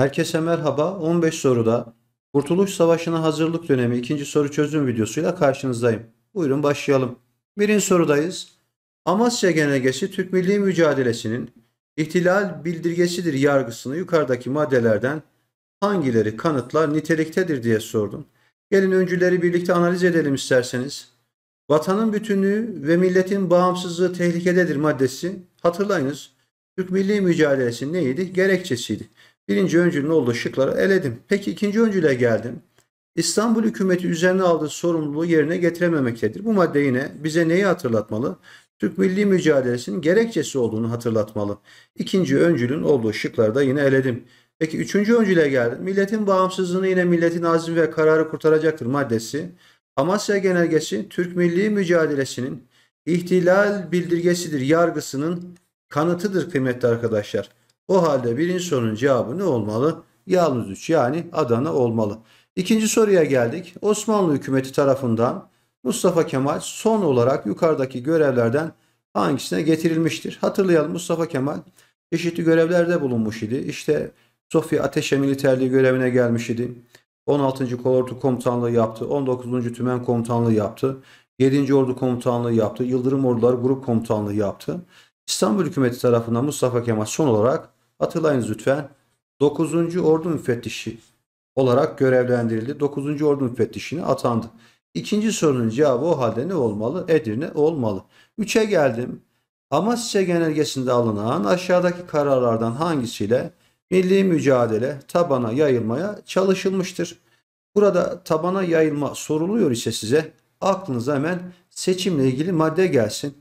Herkese merhaba. 15 soruda Kurtuluş Savaşı'na hazırlık dönemi ikinci soru çözüm videosuyla karşınızdayım. Buyurun başlayalım. Birinci sorudayız. Amasya Genelgesi Türk Milli Mücadelesi'nin ihtilal bildirgesidir yargısını yukarıdaki maddelerden hangileri kanıtlar niteliktedir diye sordum. Gelin öncüleri birlikte analiz edelim isterseniz. Vatanın bütünlüğü ve milletin bağımsızlığı tehlikededir maddesi hatırlayınız Türk Milli Mücadelesi neydi? Gerekçesiydi. Birinci öncül ne oldu? şıkları eledim. Peki ikinci öncüle geldim. İstanbul hükümeti üzerine aldığı sorumluluğu yerine getirememektedir. Bu madde yine bize neyi hatırlatmalı? Türk milli mücadelesinin gerekçesi olduğunu hatırlatmalı. İkinci öncülün olduğu şıkları da yine eledim. Peki üçüncü öncüle geldim. Milletin bağımsızlığını yine milletin azmi ve kararı kurtaracaktır maddesi. Amasya Genelgesi Türk milli mücadelesinin ihtilal bildirgesidir yargısının kanıtıdır kıymetli arkadaşlar. O halde birinci sorunun cevabı ne olmalı? Yalnız 3 yani Adana olmalı. İkinci soruya geldik. Osmanlı hükümeti tarafından Mustafa Kemal son olarak yukarıdaki görevlerden hangisine getirilmiştir? Hatırlayalım Mustafa Kemal çeşitli görevlerde bulunmuş idi. İşte Sofya Ateşe Militerliği görevine gelmiş idi. 16. Kolordu Komutanlığı yaptı. 19. Tümen Komutanlığı yaptı. 7. Ordu Komutanlığı yaptı. Yıldırım Ordular Grup Komutanlığı yaptı. İstanbul hükümeti tarafından Mustafa Kemal son olarak Hatırlayınız lütfen. 9. Ordu müfettişi olarak görevlendirildi. 9. Ordu müfettişine atandı. İkinci sorunun cevabı o halde ne olmalı? Edirne olmalı. 3'e geldim. Amasya genelgesinde alınan aşağıdaki kararlardan hangisiyle milli mücadele tabana yayılmaya çalışılmıştır? Burada tabana yayılma soruluyor ise size aklınıza hemen seçimle ilgili madde gelsin.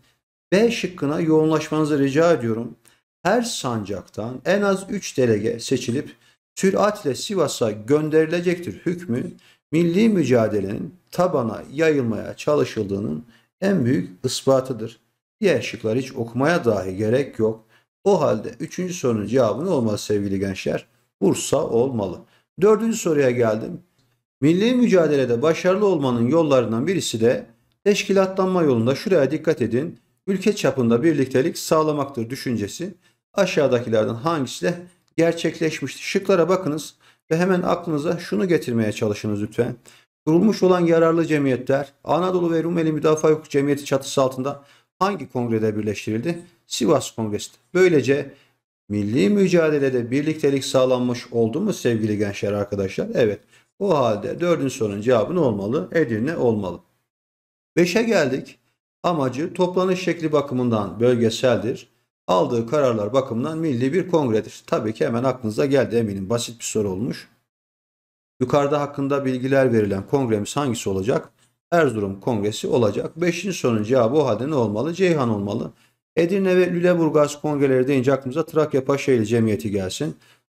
B şıkkına yoğunlaşmanızı rica ediyorum her sancaktan en az 3 delege seçilip süratle Sivas'a gönderilecektir hükmü milli mücadelenin tabana yayılmaya çalışıldığının en büyük ispatıdır. Diğer şıklar hiç okumaya dahi gerek yok. O halde üçüncü sorunun cevabı ne olmalı sevgili gençler? Bursa olmalı. Dördüncü soruya geldim. Milli mücadelede başarılı olmanın yollarından birisi de teşkilatlanma yolunda şuraya dikkat edin. Ülke çapında birliktelik sağlamaktır düşüncesi aşağıdakilerden hangisi de gerçekleşmiştir? Şıklara bakınız ve hemen aklınıza şunu getirmeye çalışınız lütfen. Kurulmuş olan yararlı cemiyetler Anadolu ve Rumeli Müdafaa Hukuk Cemiyeti çatısı altında hangi kongrede birleştirildi? Sivas Kongresi. Böylece milli mücadelede birliktelik sağlanmış oldu mu sevgili gençler arkadaşlar? Evet. O halde dördün sorunun cevabı ne olmalı? Edirne olmalı. Beşe geldik. Amacı toplanış şekli bakımından bölgeseldir aldığı kararlar bakımından milli bir kongredir. Tabii ki hemen aklınıza geldi eminim basit bir soru olmuş. Yukarıda hakkında bilgiler verilen kongremiz hangisi olacak? Erzurum Kongresi olacak. Beşinci sorunun cevabı o halde ne olmalı? Ceyhan olmalı. Edirne ve Lüleburgaz kongreleri deyince aklımıza Trakya Paşaeli Cemiyeti gelsin.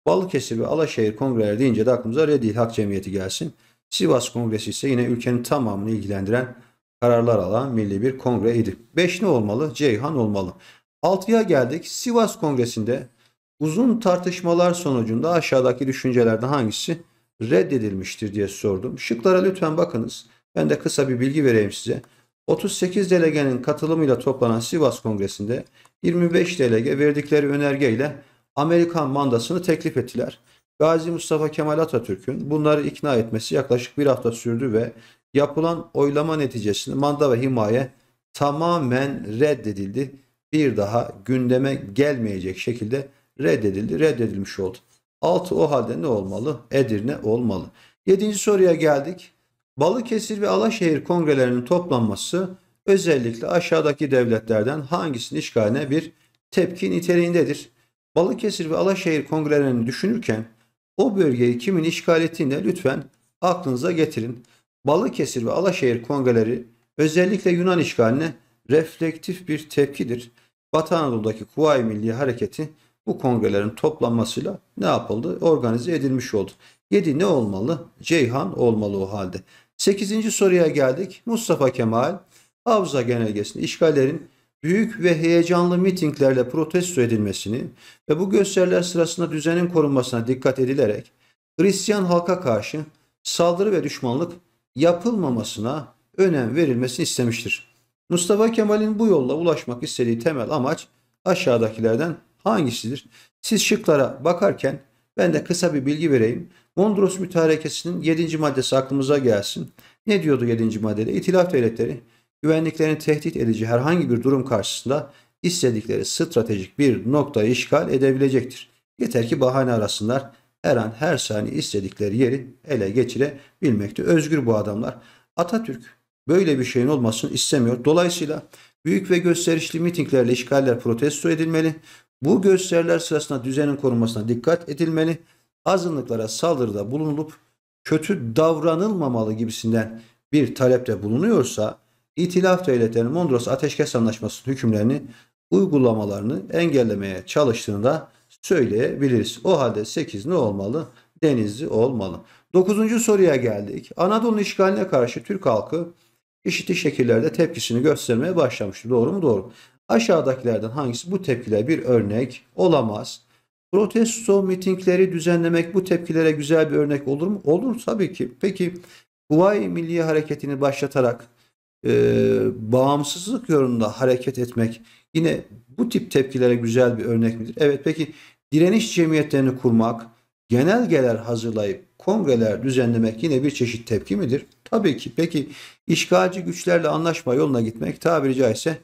Balıkesir ve Alaşehir kongreleri deyince de aklımıza Redil Hak Cemiyeti gelsin. Sivas Kongresi ise yine ülkenin tamamını ilgilendiren kararlar alan milli bir kongreydi. Beş ne olmalı? Ceyhan olmalı. Altıya geldik. Sivas Kongresi'nde uzun tartışmalar sonucunda aşağıdaki düşüncelerden hangisi reddedilmiştir diye sordum. Şıklara lütfen bakınız. Ben de kısa bir bilgi vereyim size. 38 delegenin katılımıyla toplanan Sivas Kongresi'nde 25 delege verdikleri önergeyle Amerikan mandasını teklif ettiler. Gazi Mustafa Kemal Atatürk'ün bunları ikna etmesi yaklaşık bir hafta sürdü ve yapılan oylama neticesinde manda ve himaye tamamen reddedildi bir daha gündeme gelmeyecek şekilde reddedildi, reddedilmiş oldu. 6 o halde ne olmalı? Edirne olmalı. 7. soruya geldik. Balıkesir ve Alaşehir kongrelerinin toplanması özellikle aşağıdaki devletlerden hangisinin işgaline bir tepki niteliğindedir? Balıkesir ve Alaşehir kongrelerini düşünürken o bölgeyi kimin işgal ettiğini de lütfen aklınıza getirin. Balıkesir ve Alaşehir kongreleri özellikle Yunan işgaline reflektif bir tepkidir. Batı Anadolu'daki Kuvayi Milli Hareketi bu kongrelerin toplanmasıyla ne yapıldı? Organize edilmiş oldu. 7 ne olmalı? Ceyhan olmalı o halde. 8. soruya geldik. Mustafa Kemal Havza Genelgesi'ni işgallerin büyük ve heyecanlı mitinglerle protesto edilmesini ve bu gösteriler sırasında düzenin korunmasına dikkat edilerek Hristiyan halka karşı saldırı ve düşmanlık yapılmamasına önem verilmesini istemiştir. Mustafa Kemal'in bu yolla ulaşmak istediği temel amaç aşağıdakilerden hangisidir? Siz şıklara bakarken ben de kısa bir bilgi vereyim. Mondros Mütarekesi'nin 7. maddesi aklımıza gelsin. Ne diyordu 7. maddede? İtilaf devletleri güvenliklerini tehdit edici herhangi bir durum karşısında istedikleri stratejik bir noktayı işgal edebilecektir. Yeter ki bahane arasınlar. Her an her saniye istedikleri yeri ele geçirebilmekte. Özgür bu adamlar. Atatürk böyle bir şeyin olmasını istemiyor. Dolayısıyla büyük ve gösterişli mitinglerle işgaller protesto edilmeli. Bu gösteriler sırasında düzenin korunmasına dikkat edilmeli. Azınlıklara saldırıda bulunulup kötü davranılmamalı gibisinden bir talepte bulunuyorsa İtilaf Devletleri'nin Mondros Ateşkes Anlaşması'nın hükümlerini uygulamalarını engellemeye çalıştığını da söyleyebiliriz. O halde 8 ne olmalı? Denizli olmalı. 9. soruya geldik. Anadolu işgaline karşı Türk halkı işiti şekillerde tepkisini göstermeye başlamıştır. Doğru mu? Doğru. Aşağıdakilerden hangisi bu tepkiler bir örnek olamaz? Protesto mitingleri düzenlemek bu tepkilere güzel bir örnek olur mu? Olur tabii ki. Peki Kuvayi Milli Hareketi'ni başlatarak e, bağımsızlık yolunda hareket etmek yine bu tip tepkilere güzel bir örnek midir? Evet peki direniş cemiyetlerini kurmak, genelgeler hazırlayıp kongreler düzenlemek yine bir çeşit tepki midir? Tabii ki. Peki işgalci güçlerle anlaşma yoluna gitmek tabiri caizse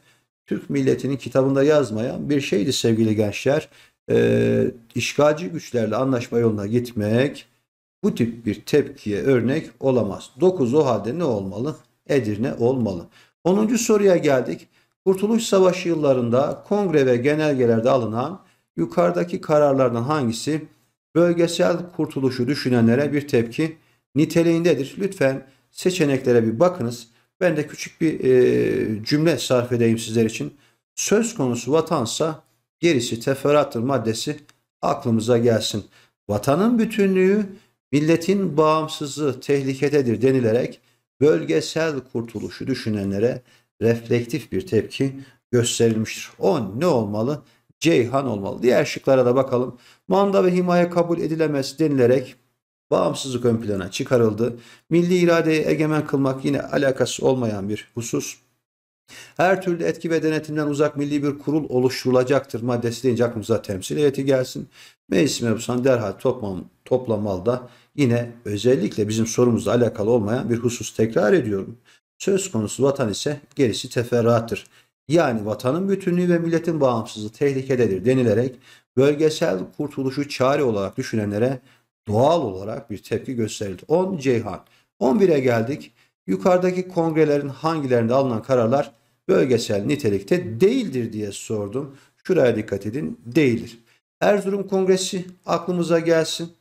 Türk milletinin kitabında yazmayan bir şeydi sevgili gençler. Ee, işgalci güçlerle anlaşma yoluna gitmek bu tip bir tepkiye örnek olamaz. 9 o halde ne olmalı? Edirne olmalı. 10. soruya geldik. Kurtuluş Savaşı yıllarında kongre ve genelgelerde alınan yukarıdaki kararlardan hangisi bölgesel kurtuluşu düşünenlere bir tepki niteliğindedir. Lütfen seçeneklere bir bakınız. Ben de küçük bir e, cümle sarf edeyim sizler için. Söz konusu vatansa gerisi teferruattır maddesi aklımıza gelsin. Vatanın bütünlüğü milletin bağımsızlığı tehlikededir denilerek bölgesel kurtuluşu düşünenlere reflektif bir tepki gösterilmiştir. O ne olmalı? Ceyhan olmalı. Diğer şıklara da bakalım. Manda ve himaye kabul edilemez denilerek bağımsızlık ön plana çıkarıldı. Milli iradeyi egemen kılmak yine alakası olmayan bir husus. Her türlü etki ve denetimden uzak milli bir kurul oluşturulacaktır maddesi deyince aklımıza temsil heyeti gelsin. Meclis mebusan derhal toplam, da yine özellikle bizim sorumuzla alakalı olmayan bir husus tekrar ediyorum. Söz konusu vatan ise gerisi teferruattır yani vatanın bütünlüğü ve milletin bağımsızlığı tehlikededir denilerek bölgesel kurtuluşu çare olarak düşünenlere doğal olarak bir tepki gösterildi. 10 Ceyhan. 11'e geldik. Yukarıdaki kongrelerin hangilerinde alınan kararlar bölgesel nitelikte değildir diye sordum. Şuraya dikkat edin. Değildir. Erzurum Kongresi aklımıza gelsin.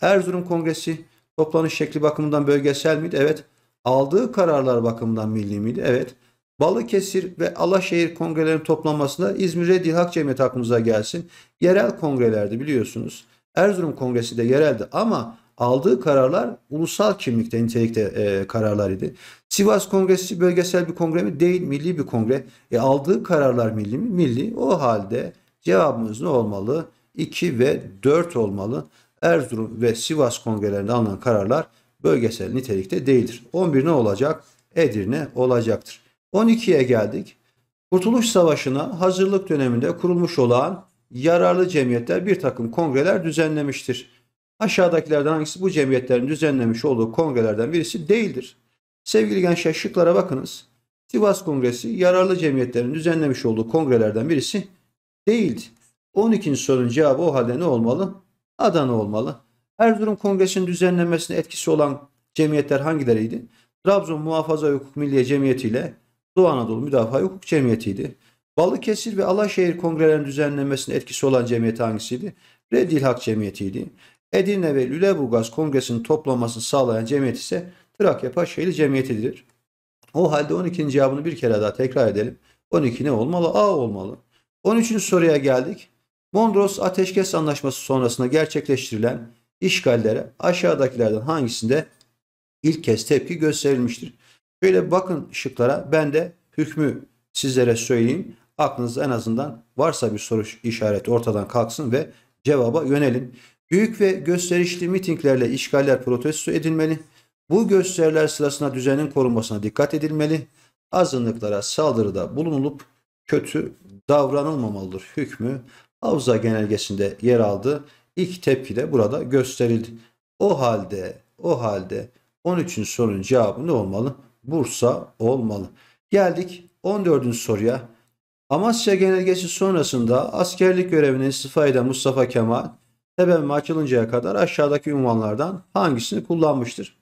Erzurum Kongresi toplanış şekli bakımından bölgesel miydi? Evet. Aldığı kararlar bakımından milli miydi? Evet. Balıkesir ve Alaşehir kongrelerinin toplanmasında İzmir dil Hak Cemiyeti aklımıza gelsin. Yerel kongrelerde biliyorsunuz. Erzurum Kongresi de yereldi ama aldığı kararlar ulusal kimlikte, nitelikte e, kararlar idi. Sivas Kongresi bölgesel bir kongre mi? Değil, milli bir kongre. E, aldığı kararlar milli mi? Milli. O halde cevabımız ne olmalı? 2 ve 4 olmalı. Erzurum ve Sivas kongrelerinde alınan kararlar bölgesel nitelikte değildir. 11 ne olacak? Edirne olacaktır. 12'ye geldik. Kurtuluş Savaşı'na hazırlık döneminde kurulmuş olan yararlı cemiyetler bir takım kongreler düzenlemiştir. Aşağıdakilerden hangisi bu cemiyetlerin düzenlemiş olduğu kongrelerden birisi değildir. Sevgili gençler şıklara bakınız. Sivas Kongresi yararlı cemiyetlerin düzenlemiş olduğu kongrelerden birisi değildi. 12. sorunun cevabı o halde ne olmalı? Adana olmalı. Erzurum Kongresi'nin düzenlenmesine etkisi olan cemiyetler hangileriydi? Trabzon Muhafaza Hukuk Milliye Cemiyeti ile Doğu Anadolu Müdafaa Hukuk Cemiyeti'ydi. Balıkesir ve Alaşehir kongrelerinin düzenlenmesine etkisi olan cemiyet hangisiydi? Redil Hak Cemiyeti'ydi. Edirne ve Lüleburgaz Kongresi'nin toplanmasını sağlayan cemiyet ise Trakya Paşaeli Cemiyeti'dir. O halde 12. cevabını bir kere daha tekrar edelim. 12 ne olmalı? A olmalı. 13. soruya geldik. Mondros Ateşkes Anlaşması sonrasında gerçekleştirilen işgallere aşağıdakilerden hangisinde ilk kez tepki gösterilmiştir? Şöyle bakın şıklara ben de hükmü sizlere söyleyeyim. Aklınızda en azından varsa bir soru işareti ortadan kalksın ve cevaba yönelin. Büyük ve gösterişli mitinglerle işgaller protesto edilmeli. Bu gösteriler sırasında düzenin korunmasına dikkat edilmeli. Azınlıklara saldırıda bulunulup kötü davranılmamalıdır hükmü Havza genelgesinde yer aldı. İlk tepki de burada gösterildi. O halde, o halde 13'ün sorunun cevabı ne olmalı? Bursa olmalı. Geldik 14. soruya. Amasya genelgesi sonrasında askerlik görevini istifa eden Mustafa Kemal TBMM açılıncaya kadar aşağıdaki unvanlardan hangisini kullanmıştır?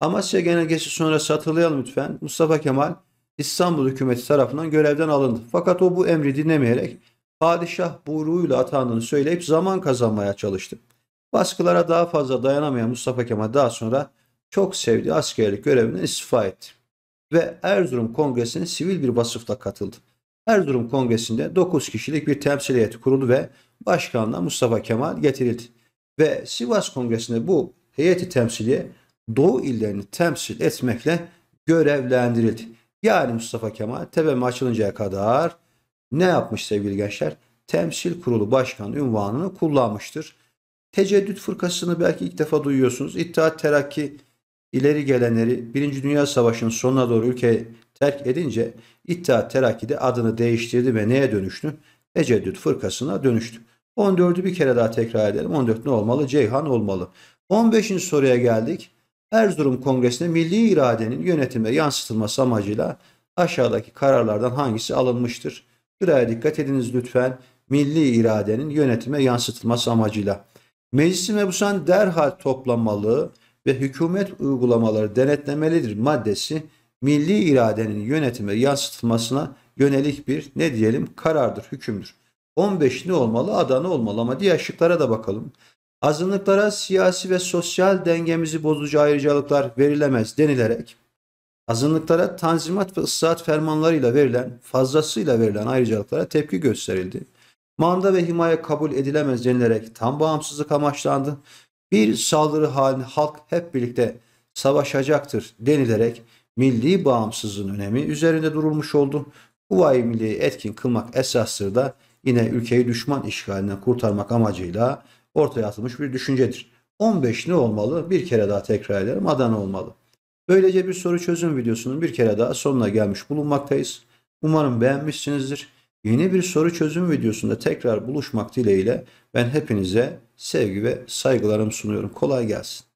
Amasya genelgesi sonrası hatırlayalım lütfen. Mustafa Kemal İstanbul hükümeti tarafından görevden alındı. Fakat o bu emri dinlemeyerek padişah buyruğuyla atandığını söyleyip zaman kazanmaya çalıştı. Baskılara daha fazla dayanamayan Mustafa Kemal daha sonra çok sevdiği askerlik görevinden istifa etti ve Erzurum Kongresi'ne sivil bir vasıfla katıldı. Erzurum Kongresi'nde 9 kişilik bir temsil heyeti kuruldu ve başkanla Mustafa Kemal getirildi. Ve Sivas Kongresi'nde bu heyeti temsili Doğu illerini temsil etmekle görevlendirildi. Yani Mustafa Kemal tepeme açılıncaya kadar ne yapmış sevgili gençler? Temsil Kurulu Başkanı unvanını kullanmıştır. Teceddüt fırkasını belki ilk defa duyuyorsunuz. İttihat Terakki ileri gelenleri 1. Dünya Savaşı'nın sonuna doğru ülkeyi terk edince İttihat Terakki'de adını değiştirdi ve neye dönüştü? Teceddüt fırkasına dönüştü. 14'ü bir kere daha tekrar edelim. 14 ne olmalı? Ceyhan olmalı. 15. soruya geldik. Erzurum Kongresi'nde milli iradenin yönetime yansıtılması amacıyla aşağıdaki kararlardan hangisi alınmıştır? Şuraya dikkat ediniz lütfen. Milli iradenin yönetime yansıtılması amacıyla. Meclis mebusan derhal toplanmalı ve hükümet uygulamaları denetlemelidir maddesi milli iradenin yönetime yansıtılmasına yönelik bir ne diyelim karardır, hükümdür. 15 ne olmalı, Adana olmalı ama diğer şıklara da bakalım. Azınlıklara siyasi ve sosyal dengemizi bozucu ayrıcalıklar verilemez denilerek azınlıklara tanzimat ve ıslahat fermanlarıyla verilen, fazlasıyla verilen ayrıcalıklara tepki gösterildi. Manda ve himaye kabul edilemez denilerek tam bağımsızlık amaçlandı bir saldırı halinde halk hep birlikte savaşacaktır denilerek milli bağımsızlığın önemi üzerinde durulmuş oldu. Kuvayi Milli'yi etkin kılmak esastır da yine ülkeyi düşman işgalinden kurtarmak amacıyla ortaya atılmış bir düşüncedir. 15 ne olmalı? Bir kere daha tekrar ederim. Adana olmalı. Böylece bir soru çözüm videosunun bir kere daha sonuna gelmiş bulunmaktayız. Umarım beğenmişsinizdir. Yeni bir soru çözüm videosunda tekrar buluşmak dileğiyle ben hepinize sevgi ve saygılarımı sunuyorum. Kolay gelsin.